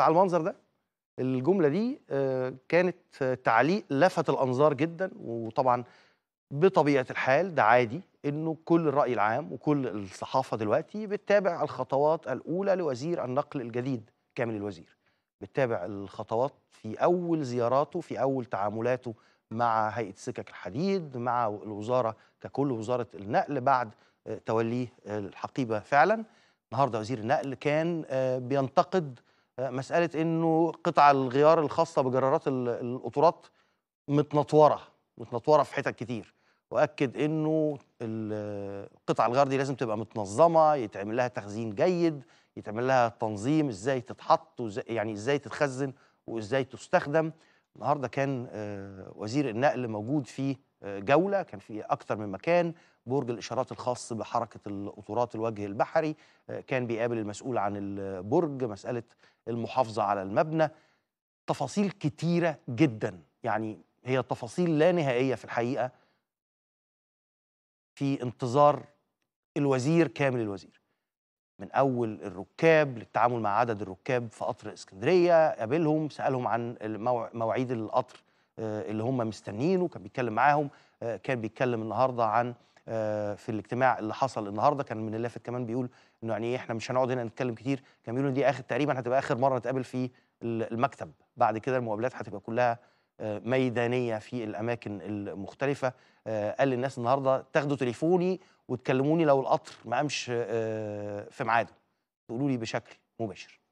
على المنظر ده الجمله دي آه، كانت تعليق لفت الانظار جدا وطبعا بطبيعه الحال ده عادي انه كل الراي العام وكل الصحافه دلوقتي بتتابع الخطوات الاولى لوزير النقل الجديد كامل الوزير بتتابع الخطوات في اول زياراته في اول تعاملاته مع هيئه سكك الحديد مع الوزاره ككل وزاره النقل بعد آه، توليه الحقيبه فعلا النهارده وزير النقل كان آه، بينتقد مساله انه قطع الغيار الخاصه بجرارات القطورات متنطوره متنطوره في حتت كتير واكد انه قطع الغيار دي لازم تبقى متنظمه يتعمل لها تخزين جيد يتعمل لها تنظيم ازاي تتحط وزي يعني ازاي تتخزن وازاي تستخدم النهارده كان آه، وزير النقل موجود في آه، جوله كان في اكثر من مكان برج الاشارات الخاص بحركه القطورات الوجه البحري آه، كان بيقابل المسؤول عن البرج مساله المحافظه على المبنى تفاصيل كتيره جدا يعني هي تفاصيل لا نهائيه في الحقيقه في انتظار الوزير كامل الوزير من اول الركاب للتعامل مع عدد الركاب في قطر اسكندريه قابلهم سالهم عن مواعيد القطر آه، اللي هم مستنيينه كان بيتكلم معاهم آه، كان بيتكلم النهارده عن آه، في الاجتماع اللي حصل النهارده كان من اللافت كمان بيقول انه يعني إيه، احنا مش هنقعد هنا نتكلم كتير كان بيقول دي اخر تقريبا هتبقى اخر مره نتقابل في المكتب بعد كده المقابلات هتبقى كلها آه، ميدانيه في الاماكن المختلفه آه، قال للناس النهارده تاخدوا تليفوني وتكلموني لو القطر ما قامش آه، في ميعاده تقولوا لي بشكل مباشر